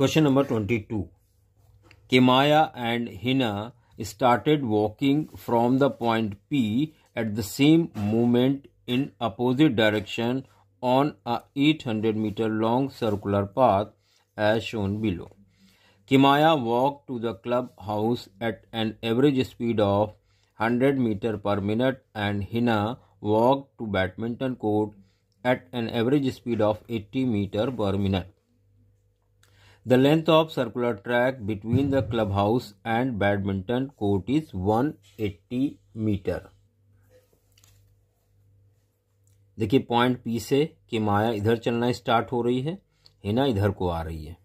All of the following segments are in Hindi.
Question number 22. Kemaya and Hina started walking from the point P at the same moment in opposite direction on a 800 meter long circular path as shown below. Kimaya walked to the clubhouse at an average speed of 100 meter per minute and Hina walked to badminton court at an average speed of 80 meter per minute. The of circular track between the club house and badminton court is one 180 metre देखिए पॉइंट पी से कि माया इधर चलना स्टार्ट हो रही है हिना इधर को आ रही है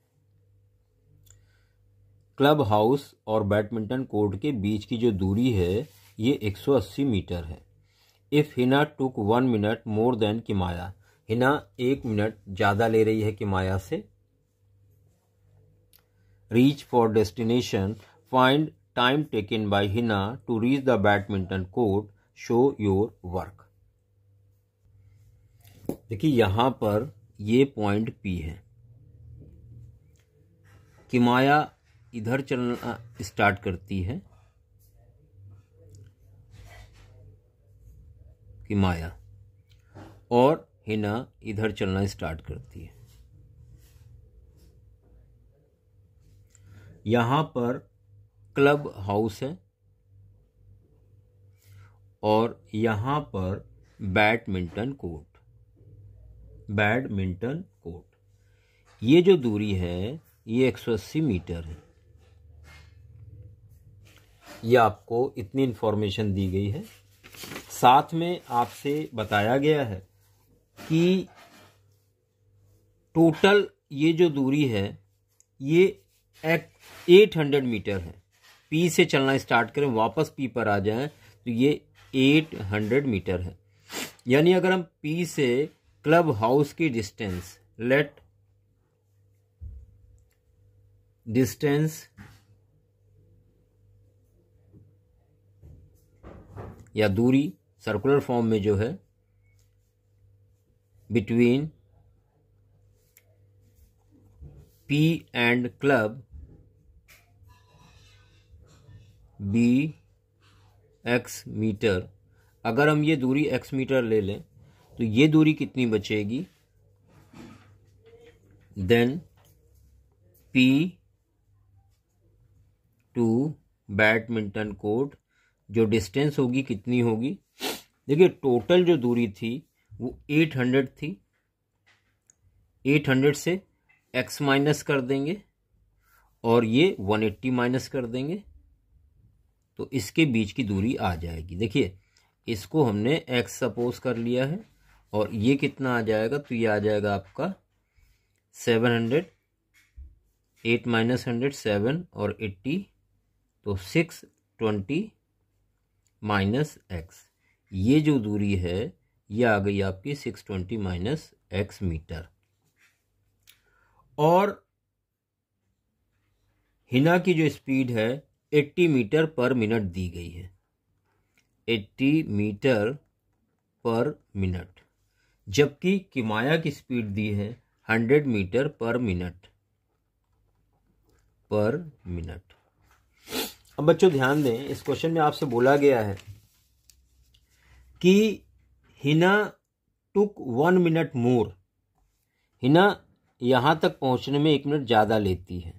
क्लब हाउस और बैडमिंटन कोर्ट के बीच की जो दूरी है ये 180 मीटर है if Hina took one minute more than Kimaya Hina एक मिनट ज़्यादा ले रही है किमाया से reach for destination, find time taken by Hina to reach the badminton court, show your work. देखिए यहाँ पर ये पॉइंट पी है कि माया इधर चलना स्टार्ट करती है कि माया और हिना इधर चलना स्टार्ट करती है यहाँ पर क्लब हाउस है और यहाँ पर बैडमिंटन कोर्ट बैडमिंटन कोर्ट ये जो दूरी है ये 180 मीटर है ये आपको इतनी इन्फॉर्मेशन दी गई है साथ में आपसे बताया गया है कि टोटल ये जो दूरी है ये एट हंड्रेड मीटर है पी से चलना स्टार्ट करें वापस पी पर आ जाएं तो ये एट हंड्रेड मीटर है यानी अगर हम पी से क्लब हाउस की डिस्टेंस लेट डिस्टेंस या दूरी सर्कुलर फॉर्म में जो है between P and club be x metre अगर हम ये दूरी एक्स मीटर ले लें तो ये दूरी कितनी बचेगी then P to badminton court जो डिस्टेंस होगी कितनी होगी देखिए टोटल जो दूरी थी वो 800 थी 800 से एक्स माइनस कर देंगे और ये 180 माइनस कर देंगे तो इसके बीच की दूरी आ जाएगी देखिए इसको हमने एक्स सपोज कर लिया है और ये कितना आ जाएगा तो ये आ जाएगा आपका seven hundred eight minus hundred seven और एट्टी तो सिक्स ट्वेंटी माइनस एक्स ये जो दूरी है ये आ गई आपकी six twenty minus x metre और हिना की जो स्पीड है 80 मीटर पर मिनट दी गई है 80 मीटर पर मिनट जबकि किमाया की स्पीड दी है 100 मीटर पर मिनट पर मिनट अब बच्चों ध्यान दें इस क्वेश्चन में आपसे बोला गया है कि Hina took one minute more Hina यहाँ तक पहुँचने में एक मिनट ज़्यादा लेती है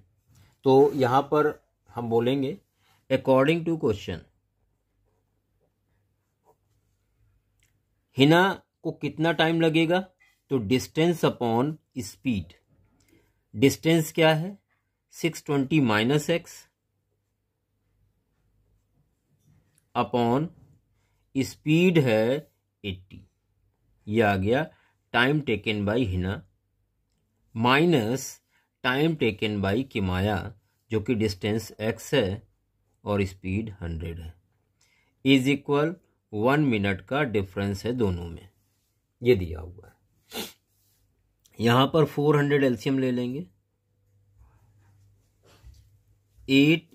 तो यहाँ पर हम बोलेंगे अकॉर्डिंग टू क्वेश्चन हिना को कितना टाइम लगेगा तो डिस्टेंस अपॉन स्पीड डिस्टेंस क्या है six twenty minus x upon speed है एट्टी यह आ गया time taken by Hina minus time taken by Kimaya जो कि डिस्टेंस एक्स है और स्पीड हंड्रेड है इज इक्वल वन मिनट का डिफरेंस है दोनों में ये दिया हुआ है यहाँ पर फोर हंड्रेड एल्शियम ले लेंगे एट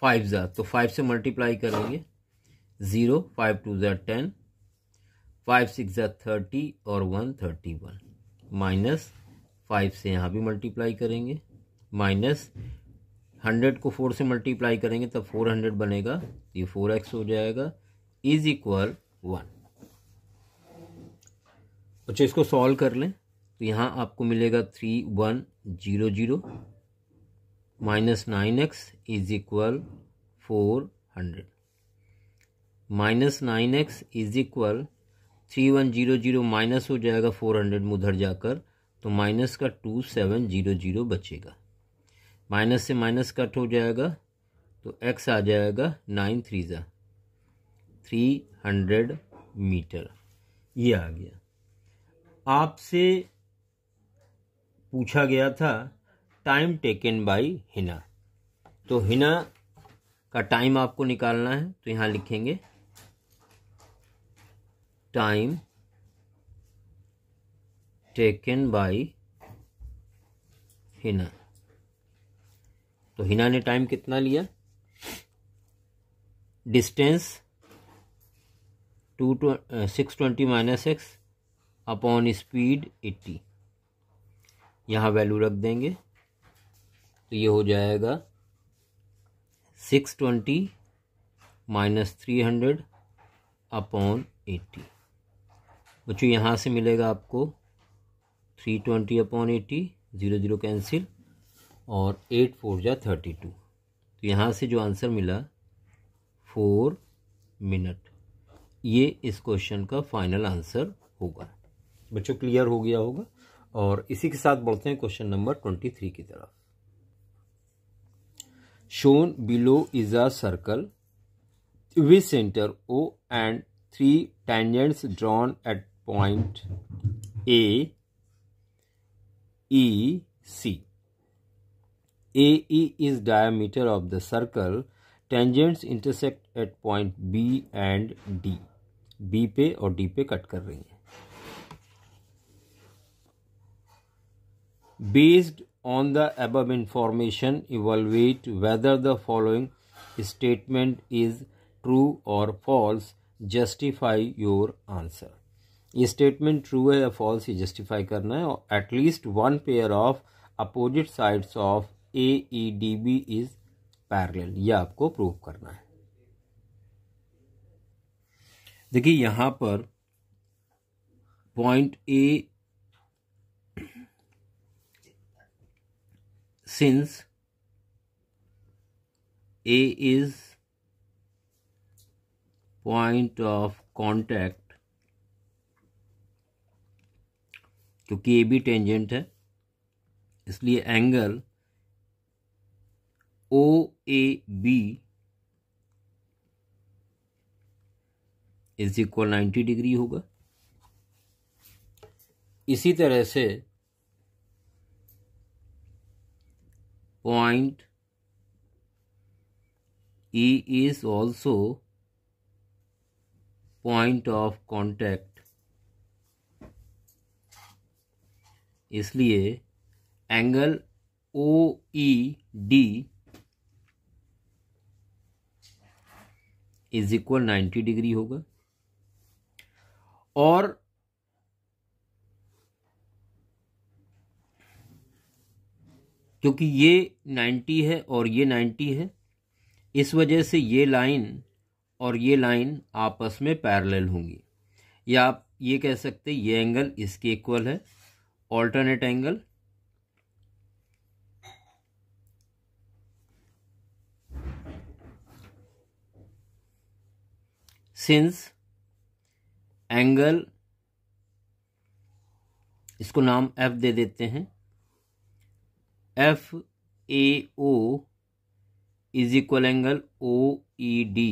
फाइव जार तो फाइव से मल्टीप्लाई करेंगे ज़ीरो फाइव टू जार टेन फाइव सिक्स जार थर्टी और one thirty one minus five से यहाँ भी मल्टीप्लाई करेंगे माइनस हंड्रेड को फोर से मल्टीप्लाई करेंगे तब फोर हंड्रेड बनेगा तो ये फोर एक्स हो जाएगा इज इक्वल वन अच्छा इसको सॉल्व कर लें तो यहाँ आपको मिलेगा three one zero zero minus nine x is equal four hundred minus nine x is equal three one zero zero minus हो जाएगा फोर हंड्रेड में उधर जाकर तो माइनस का टू सेवन जीरो जीरो बचेगा माइनस से माइनस कट हो जाएगा तो एक्स आ जाएगा नाइन थ्री ज़ा थ्री हंड्रेड मीटर ये आ गया आपसे पूछा गया था टाइम टेकन बाई हिना तो हिना का टाइम आपको निकालना है तो यहाँ लिखेंगे टाइम टेकन बाय हिना तो हिना ने टाइम कितना लिया distance two six twenty minus x upon speed eighty यहाँ वैल्यू रख देंगे तो ये हो जाएगा six twenty minus three hundred upon eighty बच्चों यहाँ से मिलेगा आपको three twenty upon eighty zero zero cancel और एट फोर जा थर्टी टू तो यहाँ से जो आंसर मिला फोर मिनट ये इस क्वेश्चन का फाइनल आंसर होगा बच्चों क्लियर हो गया होगा और इसी के साथ बढ़ते हैं क्वेश्चन नंबर ट्वेंटी थ्री की तरफ shown below is a circle with centre O and three tangents drawn at point A E C. A E AE is diameter of the circle. Tangents intersect at point B and D. B पे और D पे कट कर रही हैं Based on the above information, evaluate whether the following statement is true or false. Justify your answer. ये स्टेटमेंट ट्रू है या फॉल्स ही जस्टिफाई करना है at least one pair of opposite sides of A E D B is parallel ये आपको प्रूव करना है देखिए यहां पर point A since A is point of contact क्योंकि ए बी टेंजेंट है इसलिए angle O A B is equal ninety degree होगा इसी तरह से point E is also point of contact इसलिए angle O E D is equal ninety degree होगा और क्योंकि ये 90 है और ये 90 है इस वजह से ये लाइन और ये लाइन आपस में पैरेलल होंगी या आप ये कह सकते हैं ये एंगल इसके इक्वल है alternate angle सिंस एंगल इसको नाम एफ दे देते हैं F A O is equal angle O E D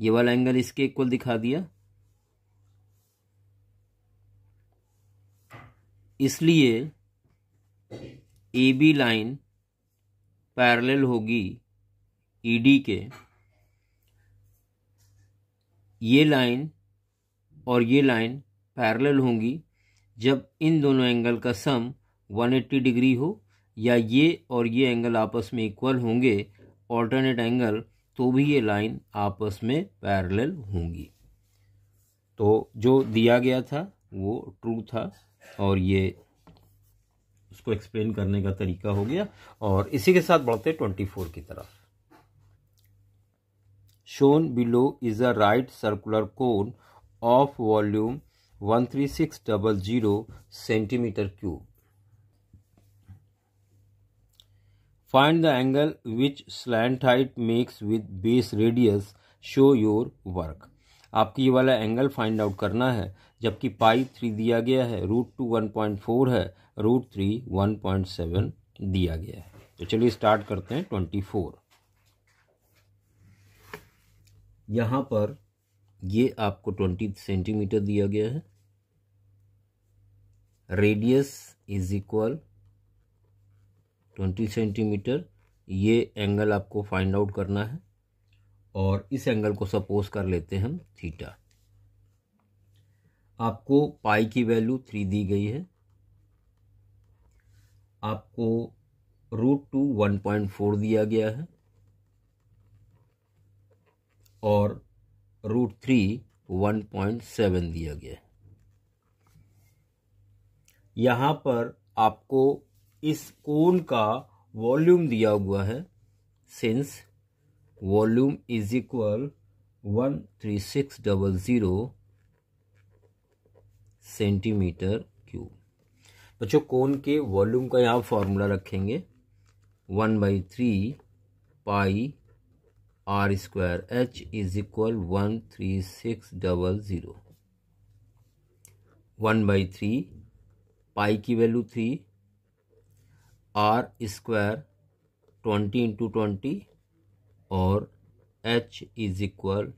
ये वाला एंगल इसके इक्वल दिखा दिया इसलिए ए बी लाइन पैरेलल होगी ई e डी के ये लाइन और ये लाइन पैरेलल होंगी जब इन दोनों एंगल का सम 180 डिग्री हो या ये और ये एंगल आपस में इक्वल होंगे ऑल्टरनेट एंगल तो भी ये लाइन आपस में पैरेलल होंगी तो जो दिया गया था वो ट्रू था और ये उसको एक्सप्लेन करने का तरीका हो गया और इसी के साथ बढ़ते ट्वेंटी फोर की तरफ shown below is a right circular cone of volume one three six double zero centimetre cube find the angle which slant height makes with base radius show your work आपकी ये वाला एंगल फाइंड आउट करना है जबकि पाई थ्री दिया गया है root two one point four है root three one point seven दिया गया है तो चलिए स्टार्ट करते हैं ट्वेंटी फोर यहाँ पर ये आपको ट्वेंटी सेंटीमीटर दिया गया है radius is equal twenty centimetre ये एंगल आपको फाइंड आउट करना है और इस एंगल को सपोज कर लेते हैं हम थीटा आपको पाई की वैल्यू थ्री दी गई है आपको root two one point four दिया गया है और root three one point seven दिया गया है यहाँ पर आपको इस कोन का वॉल्यूम दिया हुआ है since volume is equal one three six double zero centimetre cube बच्चों कोन के वॉल्यूम का यहाँ फॉर्मूला रखेंगे one by three pi r square h is equal one three six double zero one by three pi की value three r square twenty into twenty और h is equal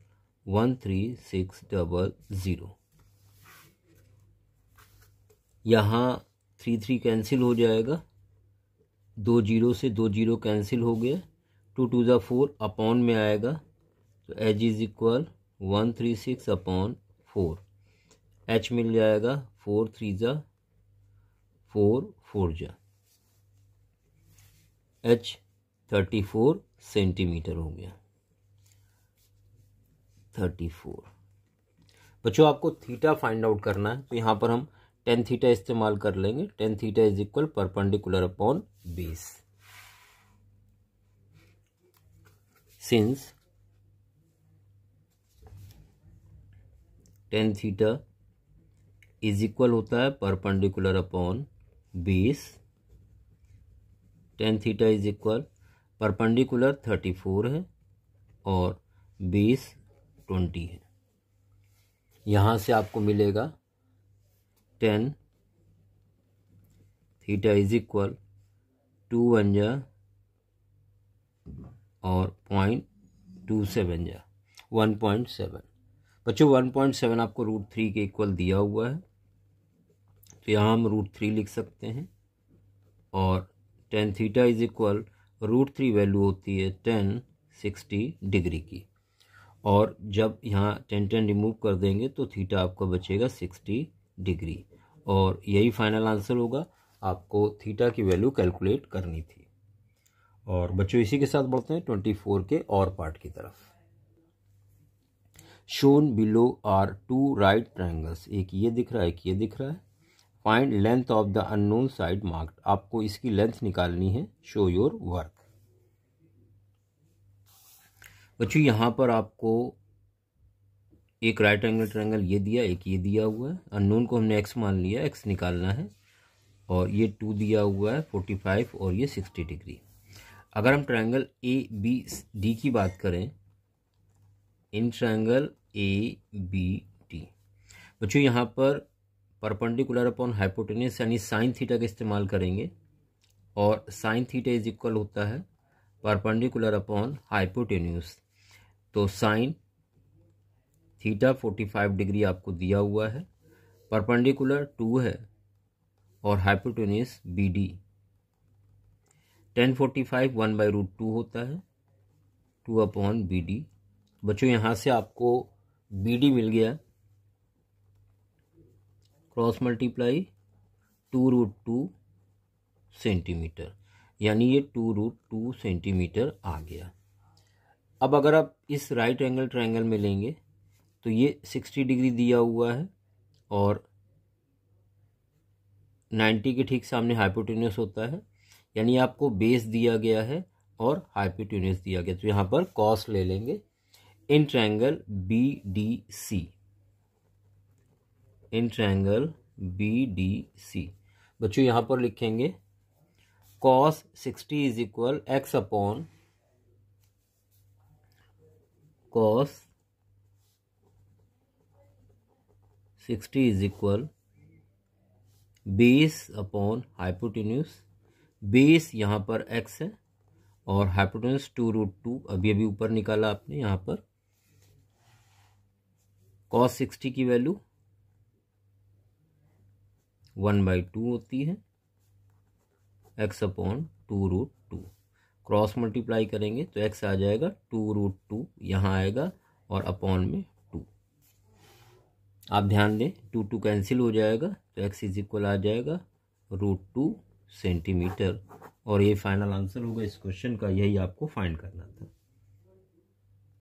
one three six double zero यहाँ थ्री थ्री कैंसिल हो जाएगा दो जीरो से दो जीरो कैंसिल हो गया टू टू ज़ा फोर अपॉन में आएगा तो h is equal one three six upon four h मिल जाएगा फोर थ्री ज़ा फोर फोर जा एच थर्टी फोर सेंटीमीटर हो गया थर्टी फोर बच्चों आपको थीटा फाइंड आउट करना है तो यहाँ पर हम टेन थीटा इस्तेमाल कर लेंगे tan theta is equal perpendicular upon base since tan theta is equal होता है perpendicular upon base tan theta is equal perpendicular thirty four है और बीस ट्वेंटी है यहाँ से आपको मिलेगा tan theta is equal two one जा और पॉइंट टू सेवन जा वन पॉइंट सेवन बच्चों वन पॉइंट सेवन आपको रूट थ्री के इक्वल दिया हुआ है तो यहाँ हम रूट थ्री लिख सकते हैं और tan theta is equal root three value होती है टेन सिक्सटी डिग्री की और जब यहाँ टेन टेन रिमूव कर देंगे तो थीटा आपका बचेगा सिक्सटी डिग्री और यही फाइनल आंसर होगा आपको थीटा की वैल्यू कैलकुलेट करनी थी और बच्चों इसी के साथ बढ़ते हैं ट्वेंटी फोर के और पार्ट की तरफ shown below are two right triangles एक ये दिख रहा है एक ये दिख रहा है find length of the unknown side marked आपको इसकी लेंथ निकालनी है शो योर वर्क बच्चों यहाँ पर आपको एक राइट एंगल ट्रायंगल ये दिया एक ये दिया हुआ है अननोन को हमने एक्स मान लिया एक्स निकालना है और ये टू दिया हुआ है फोर्टी फाइव और ये सिक्सटी डिग्री अगर हम ट्रायंगल ए बी डी की बात करें in triangle A B D बच्चों यहाँ पर परपेंडिकुलर अपॉन हाइपोटेनियस यानी साइन थीटा का इस्तेमाल करेंगे और साइन थीटा इज इक्वल होता है परपेंडिकुलर अपॉन हाइपोटेन्यूस तो साइन थीटा 45 डिग्री आपको दिया हुआ है परपेंडिकुलर टू है और hypotenuse B D tan forty five one by root two होता है टू अपॉन बी डी बच्चों यहाँ से आपको बी डी मिल गया cross multiply two root two centimetre यानी ये टू रूट टू सेंटीमीटर आ गया अब अगर आप इस राइट एंगल ट्रायंगल में लेंगे तो ये सिक्सटी डिग्री दिया हुआ है और नाइन्टी के ठीक सामने हाइपोटेन्यूस होता है यानी आपको बेस दिया गया है और हाइपोटेन्यूस दिया गया तो यहाँ पर कॉस ले लेंगे in triangle B D C in triangle B D C बच्चों यहाँ पर लिखेंगे cos sixty is equal x upon cos sixty is equal base upon hypotenuse base यहाँ पर एक्स है और हाइपोटिन्यूस टू रूट टू अभी अभी ऊपर निकाला आपने यहाँ पर कॉस सिक्सटी की वैल्यू वन बाई टू होती है x upon two root two cross multiply करेंगे तो एक्स आ जाएगा टू रूट टू यहाँ आएगा और अपॉन में आप ध्यान दें टू टू कैंसिल हो जाएगा तो एक्स इज इक्वल आ जाएगा रूट टू सेंटीमीटर और ये फाइनल आंसर होगा इस क्वेश्चन का यही आपको फाइंड करना था